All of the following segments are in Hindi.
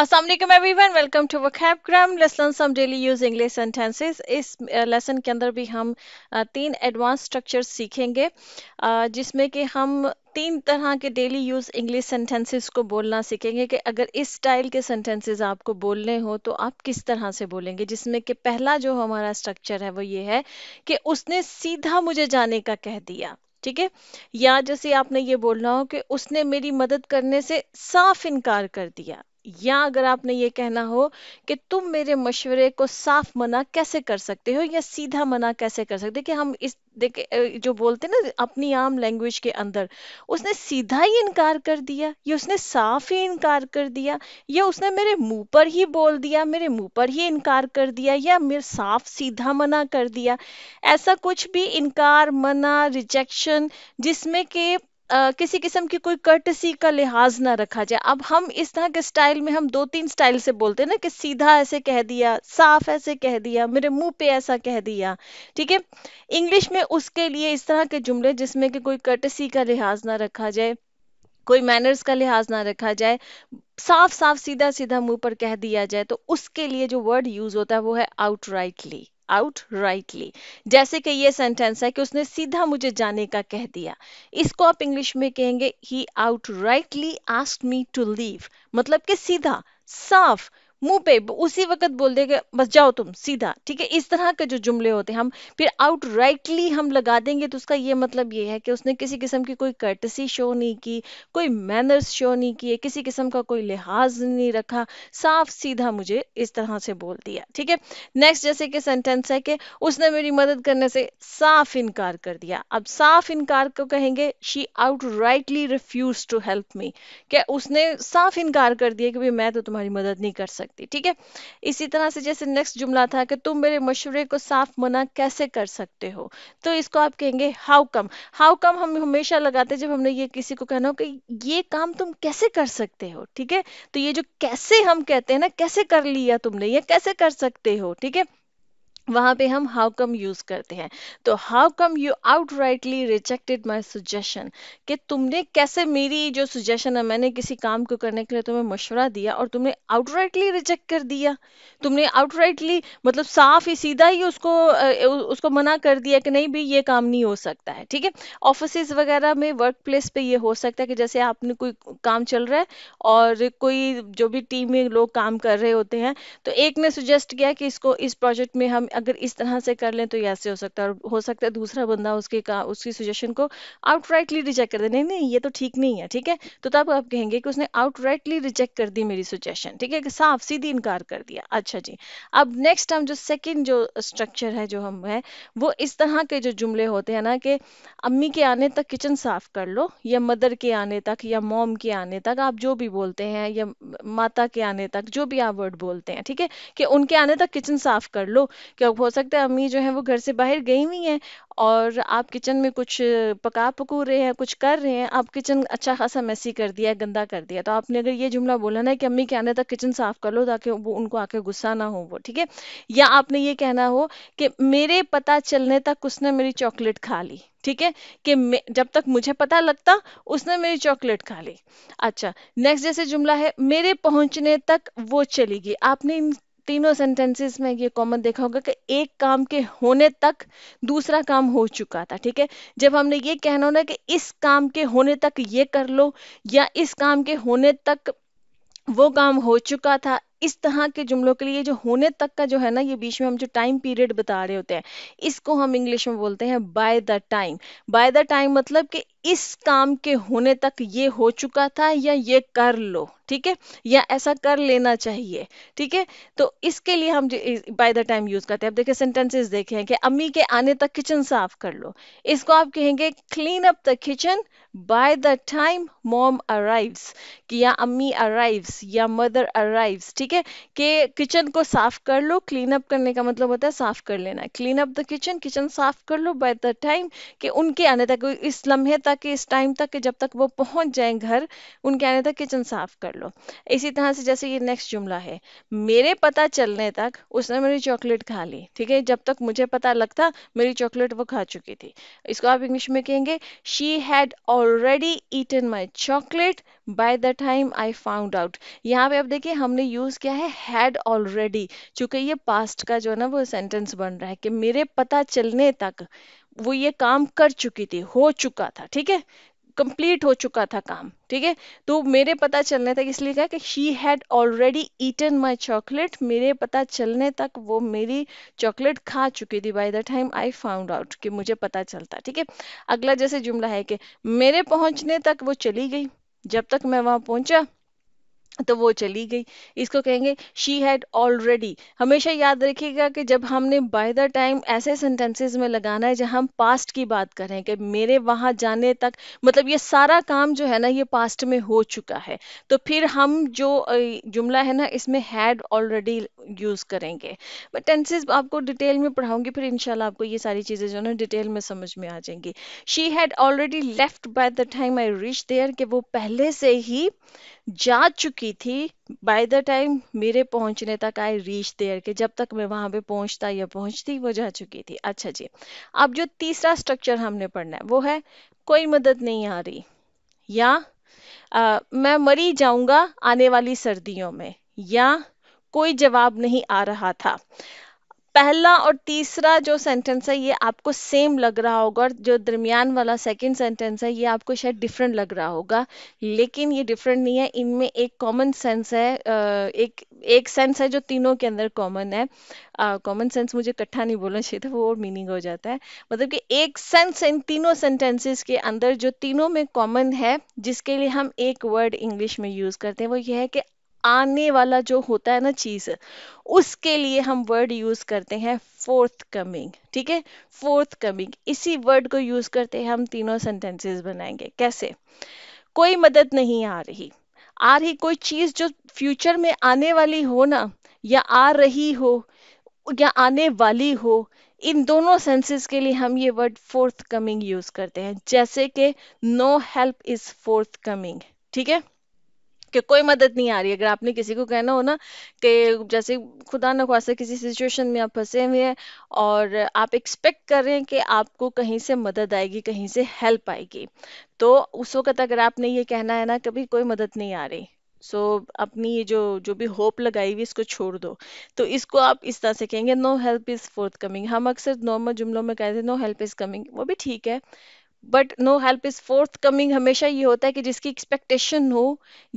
असलम वन वेलकम टू वैप ग्राम lesson some daily use English sentences इस लेसन के अंदर भी हम तीन एडवांस स्ट्रक्चर सीखेंगे जिसमें कि हम तीन तरह के डेली यूज़ इंग्लिश सेंटेंसेस को बोलना सीखेंगे कि अगर इस स्टाइल के सेंटेंसेस आपको बोलने हो तो आप किस तरह से बोलेंगे जिसमें कि पहला जो हमारा स्ट्रक्चर है वो ये है कि उसने सीधा मुझे जाने का कह दिया ठीक है या जैसे आपने ये बोलना हो कि उसने मेरी मदद करने से साफ इनकार कर दिया या अगर आपने ये कहना हो कि तुम मेरे मशवरे को साफ मना कैसे कर सकते हो या सीधा मना कैसे कर सकते कि हम इस देखे जो बोलते ना अपनी आम लैंग्वेज के अंदर उसने सीधा ही इनकार कर दिया या उसने साफ ही इनकार कर दिया या उसने मेरे मुंह पर ही बोल दिया मेरे मुंह पर ही इनकार कर दिया या मेरे साफ सीधा मना कर दिया ऐसा कुछ भी इनकार मना रिजेक्शन जिसमें के किसी किस्म की कोई कर्टसी का लिहाज ना रखा जाए अब हम इस तरह के स्टाइल में हम दो तीन स्टाइल से बोलते हैं ना कि सीधा ऐसे कह दिया साफ ऐसे कह दिया मेरे मुंह पे ऐसा कह दिया ठीक है इंग्लिश में उसके लिए इस तरह के जुमले जिसमें कि कोई कर्टसी का लिहाज ना रखा जाए कोई मैनर्स का लिहाज ना रखा जाए साफ साफ सीधा सीधा मुंह पर कह दिया जाए तो उसके लिए जो वर्ड यूज होता है वो है आउटराइटली आउट राइटली जैसे कि ये सेंटेंस है कि उसने सीधा मुझे जाने का कह दिया इसको आप इंग्लिश में कहेंगे he outright asked me to leave मतलब कि सीधा साफ मुंह पे उसी वक्त बोल देगा बस जाओ तुम सीधा ठीक है इस तरह के जो जुमले होते हैं हम फिर आउट राइटली हम लगा देंगे तो उसका ये मतलब ये है कि उसने किसी किस्म की कोई कर्टसी शो नहीं की कोई मैनर्स शो नहीं किए किसी किस्म का कोई लिहाज नहीं रखा साफ सीधा मुझे इस तरह से बोल दिया ठीक है नेक्स्ट जैसे कि सेंटेंस है कि उसने मेरी मदद करने से साफ इनकार कर दिया अब साफ इनकार को कहेंगे she outright refuse to help me क्या उसने साफ इनकार कर दिया कि भाई मैं तो तुम्हारी मदद नहीं कर सकती सकती ठीक है इसी तरह से जैसे नेक्स्ट जुमला था कि तुम मेरे मशवरे को साफ मना कैसे कर सकते हो तो इसको आप कहेंगे हाउ कम हाउ कम हम हमेशा लगाते जब हमने ये किसी को कहना हो कि ये काम तुम कैसे कर सकते हो ठीक है तो ये जो कैसे हम कहते हैं ना कैसे कर लिया तुमने ये कैसे कर सकते हो ठीक है वहां पे हम हाउ कम यूज करते हैं तो how come you outright rejected my suggestion कि तुमने कैसे मेरी जो सुजेशन है मैंने किसी काम को करने के लिए तुम्हें मशवरा दिया और तुमने आउट राइटली रिजेक्ट कर दिया तुमने आउट राइटली मतलब साफ ही सीधा ही उसको उसको मना कर दिया कि नहीं भाई ये काम नहीं हो सकता है ठीक है ऑफिस वगैरह में वर्क प्लेस पे ये हो सकता है कि जैसे आपने कोई काम चल रहा है और कोई जो भी टीम में लोग काम कर रहे होते हैं तो एक ने सुजेस्ट किया कि इसको इस प्रोजेक्ट में हम अगर इस तरह से कर लें तो ऐसे हो सकता है और हो सकता है दूसरा बंदा उसके का उसकी सजेशन को आउटराइटली रिजेक्ट कर दे नहीं नहीं ये तो ठीक नहीं है ठीक है तो तब आप कहेंगे कि उसने आउटराइटली रिजेक्ट कर दी मेरी सजेशन ठीक है साफ सीधी इनकार कर दिया अच्छा जी अब नेक्स्ट हम जो सेकेंड जो स्ट्रक्चर है जो हम है वो इस तरह के जो जुमले होते हैं ना कि अम्मी के आने तक किचन साफ कर लो या मदर के आने तक या मॉम के आने तक आप जो भी बोलते हैं या माता के आने तक जो भी आप वर्ड बोलते हैं ठीक है कि उनके आने तक किचन साफ कर लो कि कब हो सकता है अम्मी जो है वो घर से बाहर गई हुई हैं और आप किचन में कुछ पका पकू रहे हैं कुछ कर रहे हैं आप किचन अच्छा खासा मैसी कर दिया है गंदा कर दिया तो आपने अगर ये जुमला बोला ना कि अम्मी के आने तक किचन साफ कर लो ताकि वो उनको आके गुस्सा ना हो वो ठीक है या आपने ये कहना हो कि मेरे पता चलने तक उसने मेरी चॉकलेट खा ली ठीक है कि जब तक मुझे पता लगता उसने मेरी चॉकलेट खा ली अच्छा नेक्स्ट जैसे जुमला है मेरे पहुंचने तक वो चलेगी आपने इन तीनों सेंटेंसेस में ये कॉमन देखा होगा कि एक काम के होने तक दूसरा काम हो चुका था ठीक है जब हमने ये कहना होना कि इस काम के होने तक ये कर लो या इस काम के होने तक वो काम हो चुका था इस तरह के जुमलों के लिए जो होने तक का जो है ना ये बीच में हम जो टाइम पीरियड बता रहे होते हैं इसको हम इंग्लिश में बोलते हैं by the time by the time मतलब कि इस काम के होने तक ये हो चुका था या ये कर लो ठीक है या ऐसा कर लेना चाहिए ठीक है तो इसके लिए हम बाय द टाइम यूज करते हैं अब देखिए सेंटेंसेस देखे कि अम्मी के आने तक किचन साफ कर लो इसको आप कहेंगे clean up the kitchen by the time mom arrives कि या अम्मी अराइव्स या मदर अराइव्स ठीक है कि किचन को साफ कर लो क्लीन अप करने का मतलब होता है साफ कर लेना clean up the kitchen kitchen साफ कर लो बाय द टाइम कि उनके आने तक इस लम्हे तक था कि इस टाइम तक कि जब तक वो पहुंच जाए घर उनके आने तक किचन साफ कर लो इसी तरह से जैसे ये नेक्स्ट जुमला है मेरे पता चलने तक उसने मेरी चॉकलेट खा ली ठीक है जब तक मुझे पता लगता मेरी चॉकलेट वो खा चुकी थी इसको आप इंग्लिश में कहेंगे she had already eaten my chocolate by the time I found out यहाँ पे आप देखिए हमने यूज किया है हैड ऑलरेडी चूंकि ये पास्ट का जो है ना वो सेंटेंस बन रहा है कि मेरे पता चलने तक वो ये काम कर चुकी थी हो चुका था ठीक है कंप्लीट हो चुका था काम ठीक है तो मेरे पता चलने तक इसलिए कहा कि she had already eaten my chocolate मेरे पता चलने तक वो मेरी चॉकलेट खा चुकी थी by the time I found out कि मुझे पता चलता ठीक है अगला जैसे जुमला है कि मेरे पहुंचने तक वो चली गई जब तक मैं वहां पहुंचा तो वो चली गई इसको कहेंगे शी हैड ऑलरेडी हमेशा याद रखिएगा कि जब हमने बाय द टाइम ऐसे सेंटेंसेस में लगाना है जहां हम पास्ट की बात करें कि मेरे वहां जाने तक मतलब ये सारा काम जो है ना ये पास्ट में हो चुका है तो फिर हम जो जुमला है ना इसमें हैड ऑलरेडी यूज़ करेंगे बट टेंसेज आपको डिटेल में पढ़ाऊंगी फिर इनशाला आपको ये सारी चीज़ें जो है ना डिटेल में समझ में आ जाएंगी she had already left by the time I reach there कि वो पहले से ही जा चुकी की थी बाय द टाइम मेरे पहुंचने तक आई रीच देयर के जब तक मैं वहां पे पहुंचता या पहुंचती वो जा चुकी थी अच्छा जी अब जो तीसरा स्ट्रक्चर हमने पढ़ना है वो है कोई मदद नहीं आ रही या आ, मैं मरी जाऊंगा आने वाली सर्दियों में या कोई जवाब नहीं आ रहा था पहला और तीसरा जो सेंटेंस है ये आपको सेम लग रहा होगा और जो दरमियान वाला सेकंड सेंटेंस है ये आपको शायद डिफरेंट लग रहा होगा लेकिन ये डिफरेंट नहीं है इनमें एक कॉमन सेंस है एक एक सेंस है जो तीनों के अंदर कॉमन है कॉमन सेंस मुझे इकट्ठा नहीं बोलना चाहिए था वो और मीनिंग हो जाता है मतलब कि एक सेंस इन तीनों सेंटेंसेस के अंदर जो तीनों में कॉमन है जिसके लिए हम एक वर्ड इंग्लिश में यूज करते हैं वो ये है कि आने वाला जो होता है ना चीज उसके लिए हम वर्ड यूज करते हैं फोर्थ कमिंग ठीक है फोर्थ कमिंग इसी वर्ड को यूज करते हैं हम तीनों सेंटेंसेस बनाएंगे कैसे कोई मदद नहीं आ रही आ रही कोई चीज जो फ्यूचर में आने वाली हो ना या आ रही हो या आने वाली हो इन दोनों सेंसेस के लिए हम ये वर्ड फोर्थ कमिंग यूज करते हैं जैसे कि no help is forthcoming ठीक है कि कोई मदद नहीं आ रही अगर आपने किसी को कहना हो ना कि जैसे खुदा न खासा किसी सिचुएशन में आप फंसे हुए हैं और आप एक्सपेक्ट कर रहे हैं कि आपको कहीं से मदद आएगी कहीं से हेल्प आएगी तो उस वक्त अगर आपने ये कहना है ना कभी कोई मदद नहीं आ रही सो so, अपनी ये जो जो भी होप लगाई हुई इसको छोड़ दो तो इसको आप इस तरह से कहेंगे no help is forthcoming हम अक्सर नॉर्मल जुमलों में कहते हैं नो हेल्प इज कमिंग वो भी ठीक है but no help is forthcoming हमेशा ये होता है कि जिसकी एक्सपेक्टेशन हो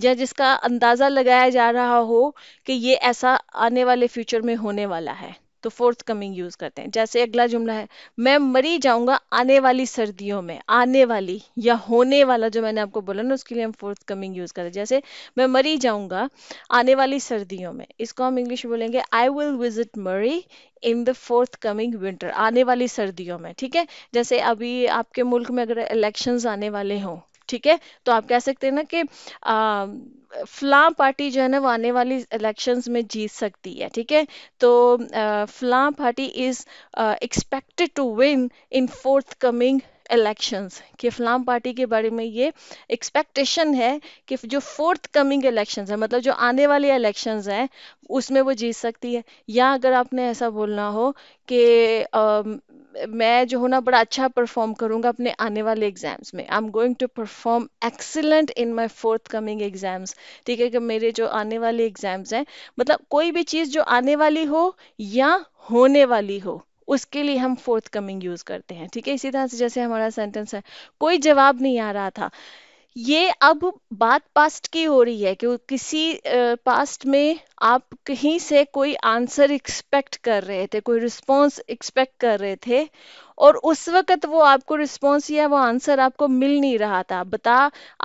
या जिसका अंदाज़ा लगाया जा रहा हो कि ये ऐसा आने वाले फ्यूचर में होने वाला है तो फोर्थ कमिंग यूज करते हैं जैसे अगला जुमला है मैं मरी जाऊंगा आने वाली सर्दियों में आने वाली या होने वाला जो मैंने आपको बोला ना उसके लिए हम फोर्थ कमिंग यूज करें जैसे मैं मरी जाऊंगा आने वाली सर्दियों में इसको हम इंग्लिश बोलेंगे आई will visit Murree in the forthcoming winter आने वाली सर्दियों में ठीक है जैसे अभी आपके मुल्क में अगर इलेक्शन आने वाले हों ठीक है तो आप कह सकते हैं ना कि फ्ला पार्टी जो है ना वो आने वाली इलेक्शंस में जीत सकती है ठीक है तो फ्ला party is expected to win in forthcoming elections कि इस्लाम पार्टी के बारे में ये एक्सपेक्टेशन है कि जो फोर्थ कमिंग elections है मतलब जो आने वाले elections हैं उसमें वो जीत सकती है या अगर आपने ऐसा बोलना हो कि मैं जो हूँ ना बड़ा अच्छा परफॉर्म करूँगा अपने आने वाले एग्जाम्स में I am going to perform excellent in my forthcoming exams ठीक है कि मेरे जो आने वाले एग्जाम्स हैं मतलब कोई भी चीज़ जो आने वाली हो या होने वाली हो उसके लिए हम फोर्थ कमिंग यूज करते हैं ठीक है इसी तरह से जैसे हमारा सेंटेंस है कोई जवाब नहीं आ रहा था ये अब बात पास्ट की हो रही है कि किसी पास्ट में आप कहीं से कोई आंसर एक्सपेक्ट कर रहे थे कोई रिस्पॉन्स एक्सपेक्ट कर रहे थे और उस वक्त वो आपको रिस्पॉन्स या वो आंसर आपको मिल नहीं रहा था बता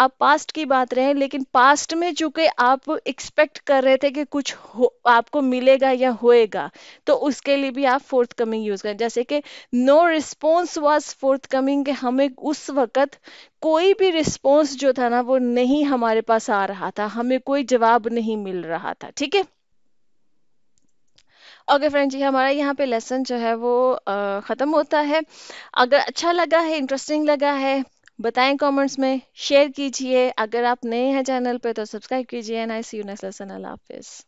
आप पास्ट की बात रहे लेकिन पास्ट में चूंकि आप एक्सपेक्ट कर रहे थे कि कुछ हो आपको मिलेगा या होएगा तो उसके लिए भी आप फोर्थ कमिंग यूज करें जैसे कि no response was forthcoming हमें उस वक्त कोई भी रिस्पॉन्स जो था ना वो नहीं हमारे पास आ रहा था हमें कोई जवाब नहीं मिल रहा था ठीक है ओके फ्रेंड जी हमारा यहाँ पे लेसन जो है वो ख़त्म होता है अगर अच्छा लगा है इंटरेस्टिंग लगा है बताएं कमेंट्स में शेयर कीजिए अगर आप नए हैं चैनल पे तो सब्सक्राइब कीजिए and I see you next lesson अल्लाह हाफिज़